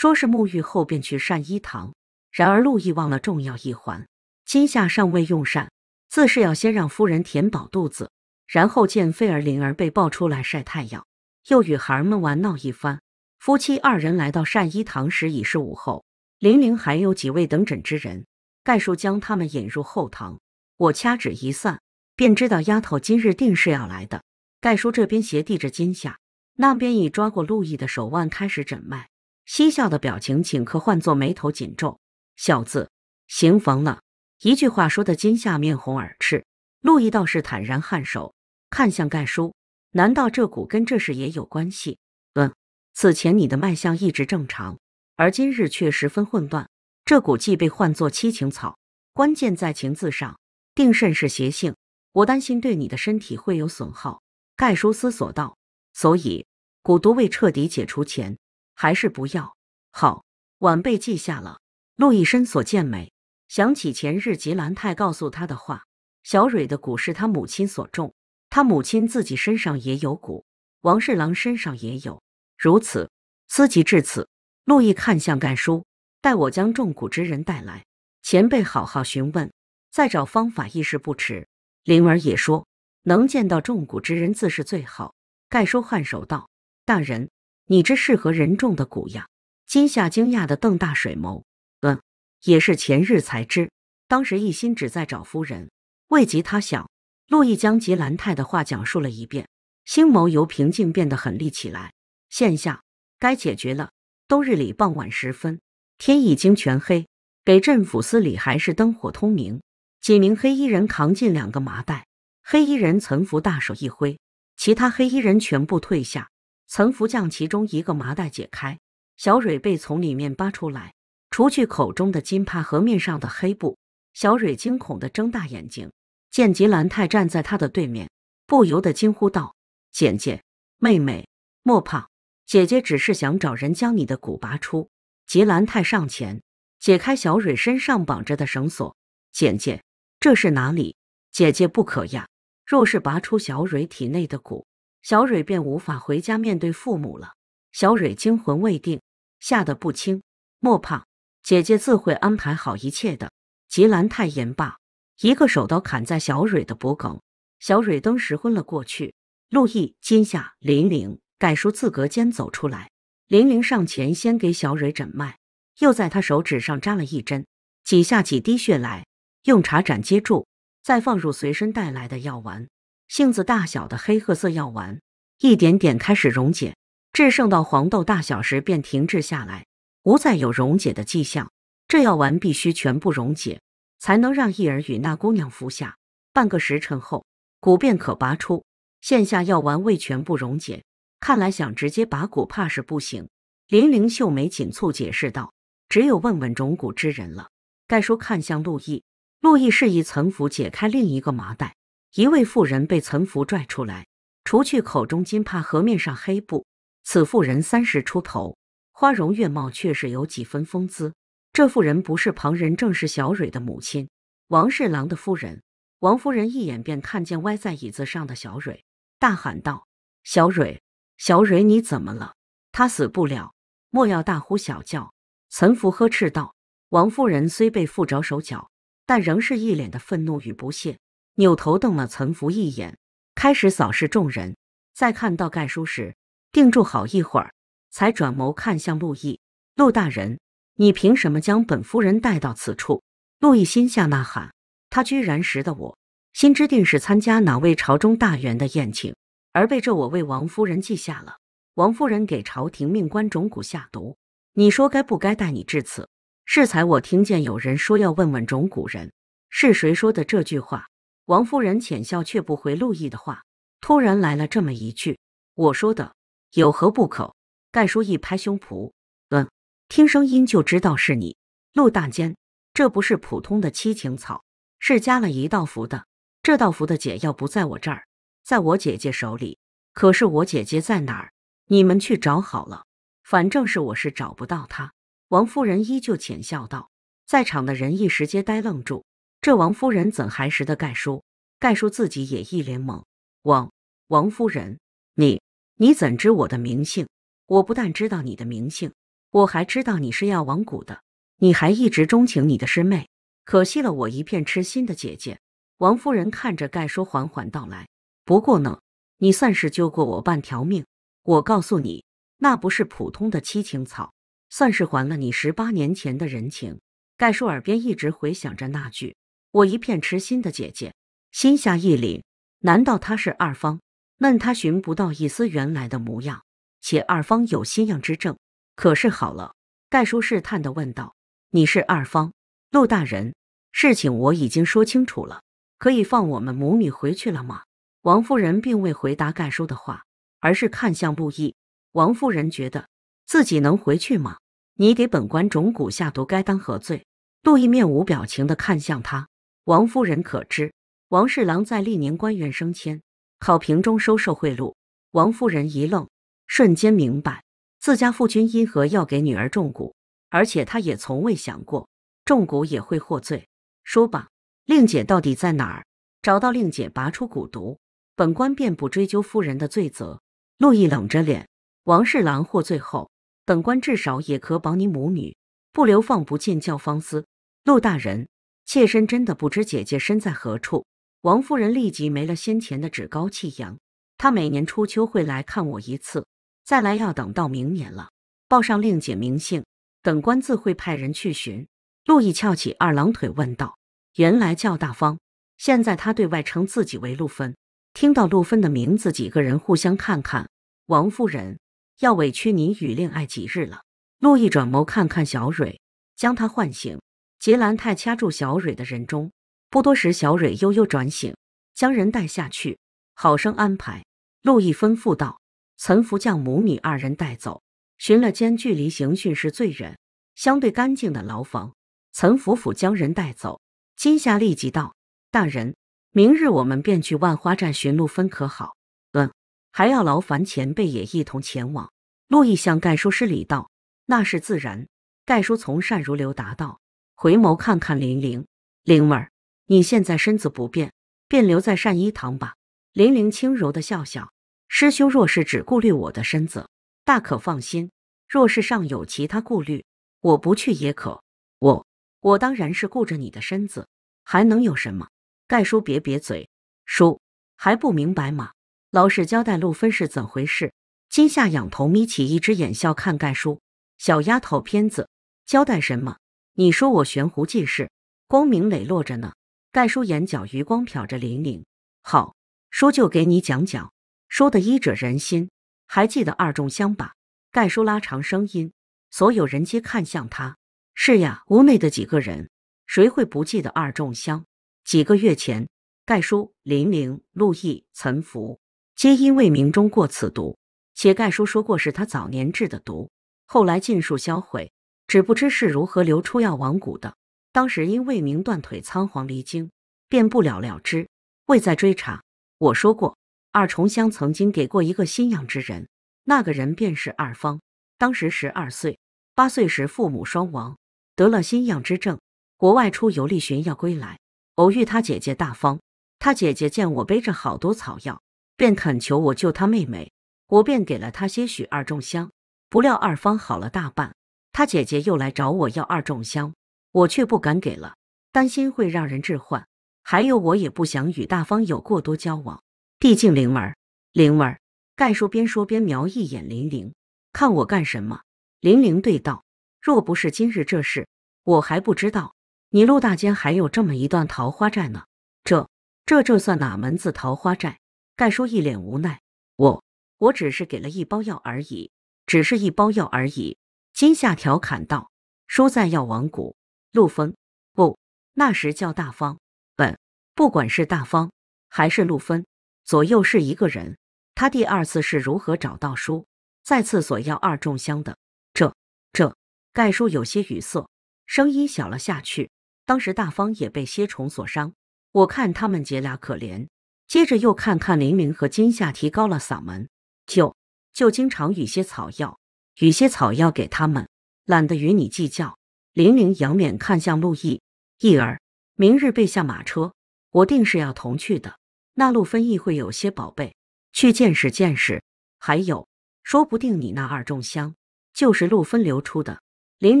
说是沐浴后便去善医堂，然而陆毅忘了重要一环，今夏尚未用膳，自是要先让夫人填饱肚子，然后见费儿、灵儿被抱出来晒太阳，又与孩儿们玩闹一番。夫妻二人来到善医堂时已是午后，玲玲还有几位等诊之人，盖叔将他们引入后堂。我掐指一算，便知道丫头今日定是要来的。盖叔这边斜递着金夏，那边已抓过陆毅的手腕开始诊脉。嬉笑的表情顷刻换作眉头紧皱，小子，行逢了。一句话说的金夏面红耳赤。陆毅倒是坦然颔首，看向盖叔，难道这蛊跟这事也有关系？嗯，此前你的脉象一直正常，而今日却十分混乱。这蛊既被唤作七情草，关键在情字上，定甚是邪性。我担心对你的身体会有损耗。盖叔思索道，所以蛊毒未彻底解除前。还是不要，好。晚辈记下了。陆毅深所见美，想起前日吉兰泰告诉他的话，小蕊的蛊是他母亲所种，他母亲自己身上也有蛊，王侍郎身上也有。如此思及至此，陆毅看向盖叔，待我将中蛊之人带来，前辈好好询问，再找方法亦是不迟。灵儿也说，能见到中蛊之人自是最好。盖叔颔首道：“大人。”你这是合人种的骨呀？金夏惊讶的瞪大水眸。嗯，也是前日才知，当时一心只在找夫人，未及他想。陆毅将吉兰泰的话讲述了一遍，星眸由平静变得狠厉起来。现下该解决了。冬日里傍晚时分，天已经全黑，北镇抚司里还是灯火通明。几名黑衣人扛进两个麻袋，黑衣人岑福大手一挥，其他黑衣人全部退下。曾福将其中一个麻袋解开，小蕊被从里面扒出来，除去口中的金帕和面上的黑布。小蕊惊恐的睁大眼睛，见吉兰泰站在他的对面，不由得惊呼道：“姐姐，妹妹，莫怕，姐姐只是想找人将你的骨拔出。”吉兰泰上前解开小蕊身上绑着的绳索。“姐姐，这是哪里？姐姐不可呀！若是拔出小蕊体内的骨……”小蕊便无法回家面对父母了。小蕊惊魂未定，吓得不轻。莫怕，姐姐自会安排好一切的。吉兰泰言罢，一个手刀砍在小蕊的脖梗，小蕊登时昏了过去。陆毅惊吓，林玲、盖叔自隔间走出来，林玲上前先给小蕊诊脉，又在她手指上扎了一针，挤下几滴血来，用茶盏接住，再放入随身带来的药丸。杏子大小的黑褐色药丸，一点点开始溶解，至剩到黄豆大小时便停滞下来，不再有溶解的迹象。这药丸必须全部溶解，才能让异儿与那姑娘服下。半个时辰后，骨便可拔出。现下药丸未全部溶解，看来想直接拔骨怕是不行。林灵秀眉紧蹙，解释道：“只有问问种骨之人了。”盖叔看向陆毅，陆毅示意岑府解开另一个麻袋。一位妇人被岑福拽出来，除去口中金帕、和面上黑布。此妇人三十出头，花容月貌，却是有几分风姿。这妇人不是旁人，正是小蕊的母亲——王侍郎的夫人。王夫人一眼便看见歪在椅子上的小蕊，大喊道：“小蕊，小蕊，你怎么了？她死不了，莫要大呼小叫。”岑福呵斥道。王夫人虽被缚着手脚，但仍是一脸的愤怒与不屑。扭头瞪了岑福一眼，开始扫视众人。在看到盖叔时，定住好一会儿，才转眸看向陆毅。陆大人，你凭什么将本夫人带到此处？陆毅心下呐喊：他居然识得我，心知定是参加哪位朝中大员的宴请，而被这我为王夫人记下了。王夫人给朝廷命官种谷下毒，你说该不该带你至此？适才我听见有人说要问问种谷人，是谁说的这句话？王夫人浅笑，却不回陆毅的话，突然来了这么一句：“我说的有何不可？”盖叔一拍胸脯：“嗯，听声音就知道是你，陆大监，这不是普通的七情草，是加了一道符的。这道符的解药不在我这儿，在我姐姐手里。可是我姐姐在哪儿？你们去找好了，反正是我是找不到她。”王夫人依旧浅笑道，在场的人一时间呆愣住。这王夫人怎还识得盖叔？盖叔自己也一脸懵。王王夫人，你你怎知我的名姓？我不但知道你的名姓，我还知道你是药王谷的，你还一直钟情你的师妹，可惜了我一片痴心的姐姐。王夫人看着盖叔，缓缓道来。不过呢，你算是救过我半条命。我告诉你，那不是普通的七情草，算是还了你十八年前的人情。盖叔耳边一直回响着那句。我一片痴心的姐姐，心下一凛，难道她是二方？但她寻不到一丝原来的模样，且二方有心样之症。可是好了，丐叔试探的问道：“你是二方，陆大人，事情我已经说清楚了，可以放我们母女回去了吗？”王夫人并未回答盖叔的话，而是看向陆毅。王夫人觉得自己能回去吗？你给本官种蛊下毒，该当何罪？陆毅面无表情的看向他。王夫人可知，王侍郎在历年官员升迁考评中收受贿赂。王夫人一愣，瞬间明白自家父君因何要给女儿中蛊，而且她也从未想过中蛊也会获罪。说吧，令姐到底在哪儿？找到令姐，拔出蛊毒，本官便不追究夫人的罪责。陆毅冷着脸，王侍郎获罪后，本官至少也可保你母女不流放、不见教、坊司。陆大人。妾身真的不知姐姐身在何处。王夫人立即没了先前的趾高气扬。她每年初秋会来看我一次，再来要等到明年了。报上令姐名姓，等官自会派人去寻。陆毅翘起二郎腿问道：“原来叫大方，现在他对外称自己为陆芬。”听到陆芬的名字，几个人互相看看。王夫人要委屈你与令爱几日了。陆毅转眸看看小蕊，将她唤醒。杰兰泰掐住小蕊的人中，不多时，小蕊悠悠转醒，将人带下去，好生安排。路易吩咐道：“岑福将母女二人带走，寻了间距离刑讯室最远、相对干净的牢房。”岑福甫将人带走，金夏立即道：“大人，明日我们便去万花寨寻陆芬，可好？”“嗯，还要劳烦前辈也一同前往。”路易向盖叔施礼道：“那是自然。”盖叔从善如流答道。回眸看看玲玲，玲儿，你现在身子不便，便留在善医堂吧。玲玲轻柔的笑笑，师兄若是只顾虑我的身子，大可放心；若是尚有其他顾虑，我不去也可。我，我当然是顾着你的身子，还能有什么？盖叔别瘪嘴，叔还不明白吗？老实交代，陆芬是怎回事？金夏仰头眯起一只眼，笑看盖叔，小丫头片子，交代什么？你说我悬壶济世，光明磊落着呢。盖叔眼角余光瞟着林玲，好，叔就给你讲讲。说的医者仁心，还记得二重香吧？盖叔拉长声音，所有人皆看向他。是呀，屋内的几个人，谁会不记得二重香？几个月前，盖叔、林玲、陆毅、岑福，皆因为明中过此毒，且盖叔说过是他早年制的毒，后来尽数销毁。只不知是如何流出药王谷的。当时因未明断腿，仓皇离京，便不了了之，未再追查。我说过，二重香曾经给过一个心养之人，那个人便是二方。当时十二岁，八岁时父母双亡，得了心养之症。国外出游历寻药归来，偶遇他姐姐大方。他姐姐见我背着好多草药，便恳求我救他妹妹。我便给了他些许二重香。不料二方好了大半。他姐姐又来找我要二重香，我却不敢给了，担心会让人置换。还有，我也不想与大方有过多交往，毕竟灵儿，灵儿。盖叔边说边瞄一眼林玲，看我干什么？林玲对道：“若不是今日这事，我还不知道你陆大奸还有这么一段桃花债呢。这，这这算哪门子桃花债？”盖叔一脸无奈：“我，我只是给了一包药而已，只是一包药而已。”金夏调侃道：“书在药王谷，陆芬不，那时叫大方。本不管是大方还是陆芬，左右是一个人。他第二次是如何找到书，再次索要二重香的？这这，盖叔有些语塞，声音小了下去。当时大方也被蝎虫所伤，我看他们姐俩可怜。接着又看看林明和金夏，提高了嗓门，就就经常与些草药。”与些草药给他们，懒得与你计较。林玲仰面看向陆毅，毅儿，明日备下马车，我定是要同去的。那陆分易会有些宝贝，去见识见识。还有，说不定你那二重香，就是陆分流出的。林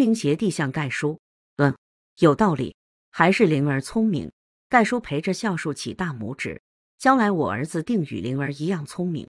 玲斜地向盖叔，嗯，有道理，还是灵儿聪明。盖叔陪着笑竖起大拇指，将来我儿子定与灵儿一样聪明。